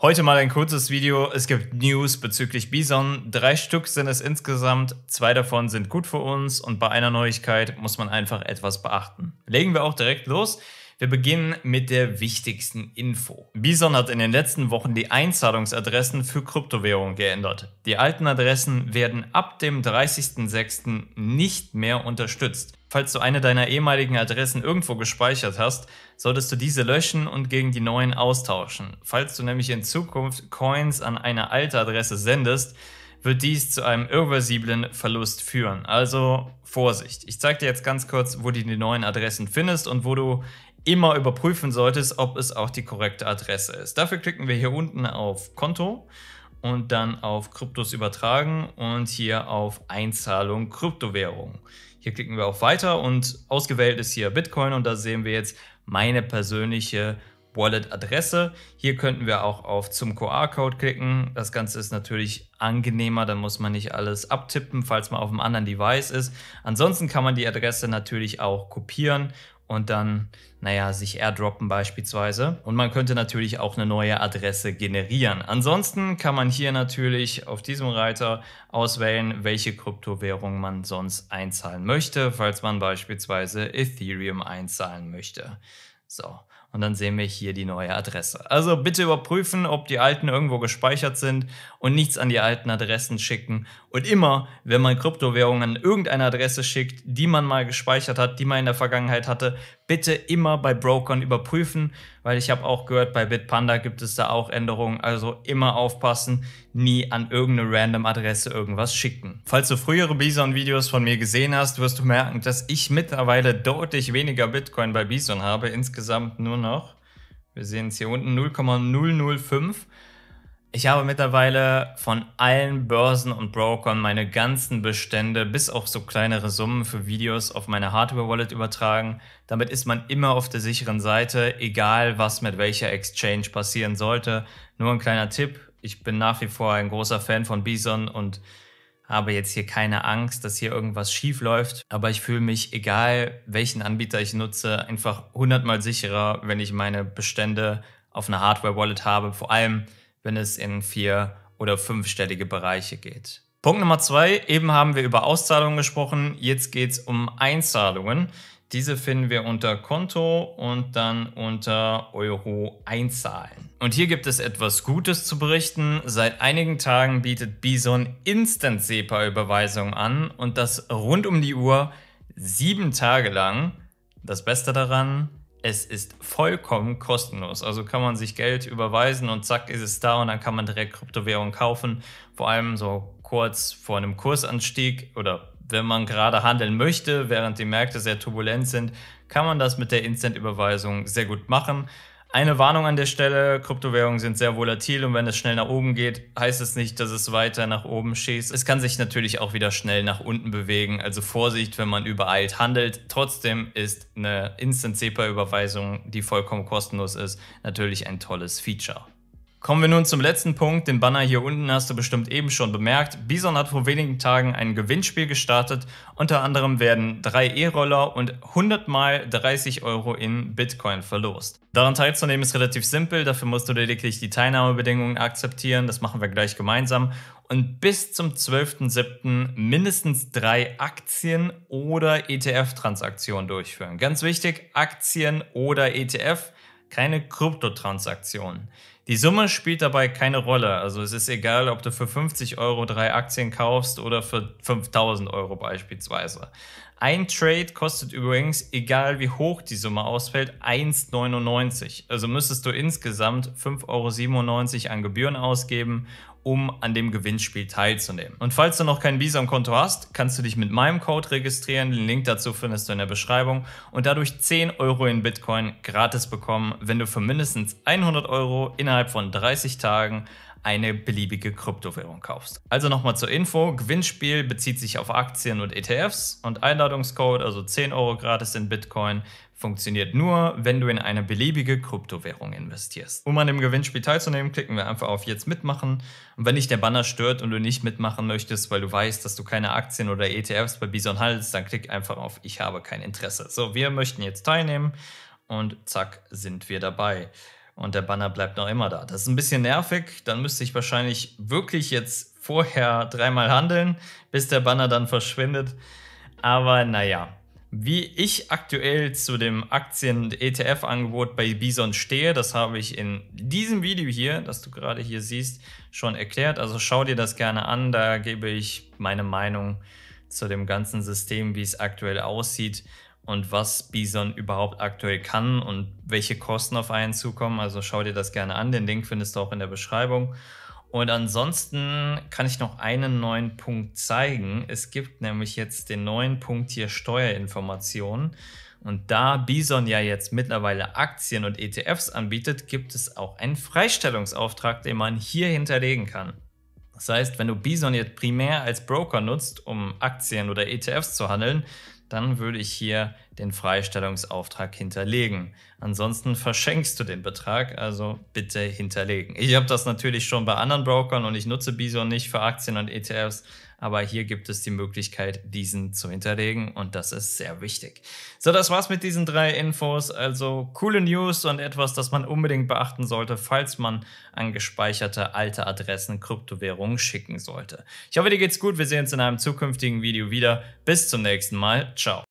Heute mal ein kurzes Video. Es gibt News bezüglich Bison. Drei Stück sind es insgesamt. Zwei davon sind gut für uns und bei einer Neuigkeit muss man einfach etwas beachten. Legen wir auch direkt los. Wir beginnen mit der wichtigsten Info. Bison hat in den letzten Wochen die Einzahlungsadressen für Kryptowährungen geändert. Die alten Adressen werden ab dem 30.06. nicht mehr unterstützt. Falls du eine deiner ehemaligen Adressen irgendwo gespeichert hast, solltest du diese löschen und gegen die neuen austauschen. Falls du nämlich in Zukunft Coins an eine alte Adresse sendest, wird dies zu einem irreversiblen Verlust führen. Also Vorsicht. Ich zeige dir jetzt ganz kurz, wo du die neuen Adressen findest und wo du immer überprüfen solltest, ob es auch die korrekte Adresse ist. Dafür klicken wir hier unten auf Konto und dann auf Kryptos übertragen und hier auf Einzahlung Kryptowährung. Hier klicken wir auf Weiter und ausgewählt ist hier Bitcoin und da sehen wir jetzt meine persönliche Wallet-Adresse. Hier könnten wir auch auf zum QR-Code klicken. Das Ganze ist natürlich angenehmer, da muss man nicht alles abtippen, falls man auf einem anderen Device ist. Ansonsten kann man die Adresse natürlich auch kopieren und dann, naja, sich airdroppen beispielsweise. Und man könnte natürlich auch eine neue Adresse generieren. Ansonsten kann man hier natürlich auf diesem Reiter auswählen, welche Kryptowährung man sonst einzahlen möchte, falls man beispielsweise Ethereum einzahlen möchte. So. Und dann sehen wir hier die neue Adresse. Also bitte überprüfen, ob die alten irgendwo gespeichert sind und nichts an die alten Adressen schicken. Und immer, wenn man Kryptowährungen an irgendeine Adresse schickt, die man mal gespeichert hat, die man in der Vergangenheit hatte, bitte immer bei Brokern überprüfen, weil ich habe auch gehört, bei Bitpanda gibt es da auch Änderungen. Also immer aufpassen, nie an irgendeine random Adresse irgendwas schicken. Falls du frühere Bison-Videos von mir gesehen hast, wirst du merken, dass ich mittlerweile deutlich weniger Bitcoin bei Bison habe. Insgesamt nur noch. Wir sehen es hier unten 0,005. Ich habe mittlerweile von allen Börsen und Brokern meine ganzen Bestände bis auf so kleinere Summen für Videos auf meine Hardware-Wallet übertragen. Damit ist man immer auf der sicheren Seite, egal was mit welcher Exchange passieren sollte. Nur ein kleiner Tipp, ich bin nach wie vor ein großer Fan von Bison und habe jetzt hier keine Angst, dass hier irgendwas schief läuft, aber ich fühle mich, egal welchen Anbieter ich nutze, einfach hundertmal sicherer, wenn ich meine Bestände auf einer Hardware-Wallet habe, vor allem wenn es in vier- oder fünfstellige Bereiche geht. Punkt Nummer zwei, eben haben wir über Auszahlungen gesprochen, jetzt geht es um Einzahlungen. Diese finden wir unter Konto und dann unter Euro einzahlen. Und hier gibt es etwas Gutes zu berichten. Seit einigen Tagen bietet Bison Instant SEPA-Überweisungen an und das rund um die Uhr sieben Tage lang. Das Beste daran, es ist vollkommen kostenlos. Also kann man sich Geld überweisen und zack ist es da und dann kann man direkt Kryptowährung kaufen. Vor allem so kurz vor einem Kursanstieg oder wenn man gerade handeln möchte, während die Märkte sehr turbulent sind, kann man das mit der Instant-Überweisung sehr gut machen. Eine Warnung an der Stelle, Kryptowährungen sind sehr volatil und wenn es schnell nach oben geht, heißt es nicht, dass es weiter nach oben schießt. Es kann sich natürlich auch wieder schnell nach unten bewegen, also Vorsicht, wenn man übereilt handelt. Trotzdem ist eine Instant-SEPA-Überweisung, die vollkommen kostenlos ist, natürlich ein tolles Feature. Kommen wir nun zum letzten Punkt. Den Banner hier unten hast du bestimmt eben schon bemerkt. Bison hat vor wenigen Tagen ein Gewinnspiel gestartet. Unter anderem werden drei E-Roller und 100 mal 30 Euro in Bitcoin verlost. Daran teilzunehmen ist relativ simpel. Dafür musst du lediglich die Teilnahmebedingungen akzeptieren. Das machen wir gleich gemeinsam. Und bis zum 12.07. mindestens drei Aktien- oder ETF-Transaktionen durchführen. Ganz wichtig, Aktien oder ETF, keine Kryptotransaktionen. Die Summe spielt dabei keine Rolle. Also es ist egal, ob du für 50 Euro drei Aktien kaufst oder für 5000 Euro beispielsweise. Ein Trade kostet übrigens, egal wie hoch die Summe ausfällt, 1,99. Also müsstest du insgesamt 5,97 Euro an Gebühren ausgeben, um an dem Gewinnspiel teilzunehmen. Und falls du noch kein Visa am Konto hast, kannst du dich mit meinem Code registrieren. Den Link dazu findest du in der Beschreibung und dadurch 10 Euro in Bitcoin gratis bekommen, wenn du für mindestens 100 Euro innerhalb innerhalb von 30 Tagen eine beliebige Kryptowährung kaufst. Also nochmal zur Info, Gewinnspiel bezieht sich auf Aktien und ETFs und Einladungscode, also 10 Euro gratis in Bitcoin, funktioniert nur, wenn du in eine beliebige Kryptowährung investierst. Um an dem Gewinnspiel teilzunehmen, klicken wir einfach auf Jetzt mitmachen. Und wenn dich der Banner stört und du nicht mitmachen möchtest, weil du weißt, dass du keine Aktien oder ETFs bei Bison handelst, dann klick einfach auf Ich habe kein Interesse. So, wir möchten jetzt teilnehmen und zack sind wir dabei und der Banner bleibt noch immer da. Das ist ein bisschen nervig. Dann müsste ich wahrscheinlich wirklich jetzt vorher dreimal handeln, bis der Banner dann verschwindet. Aber naja, wie ich aktuell zu dem Aktien- ETF-Angebot bei Bison stehe, das habe ich in diesem Video hier, das du gerade hier siehst, schon erklärt. Also schau dir das gerne an, da gebe ich meine Meinung zu dem ganzen System, wie es aktuell aussieht und was Bison überhaupt aktuell kann und welche Kosten auf einen zukommen. Also schau dir das gerne an. Den Link findest du auch in der Beschreibung. Und ansonsten kann ich noch einen neuen Punkt zeigen. Es gibt nämlich jetzt den neuen Punkt hier Steuerinformationen. Und da Bison ja jetzt mittlerweile Aktien und ETFs anbietet, gibt es auch einen Freistellungsauftrag, den man hier hinterlegen kann. Das heißt, wenn du Bison jetzt primär als Broker nutzt, um Aktien oder ETFs zu handeln, dann würde ich hier den Freistellungsauftrag hinterlegen. Ansonsten verschenkst du den Betrag, also bitte hinterlegen. Ich habe das natürlich schon bei anderen Brokern und ich nutze Bison nicht für Aktien und ETFs, aber hier gibt es die Möglichkeit, diesen zu hinterlegen und das ist sehr wichtig. So, das war's mit diesen drei Infos. Also coole News und etwas, das man unbedingt beachten sollte, falls man an gespeicherte alte Adressen Kryptowährungen schicken sollte. Ich hoffe, dir geht's gut. Wir sehen uns in einem zukünftigen Video wieder. Bis zum nächsten Mal. Ciao.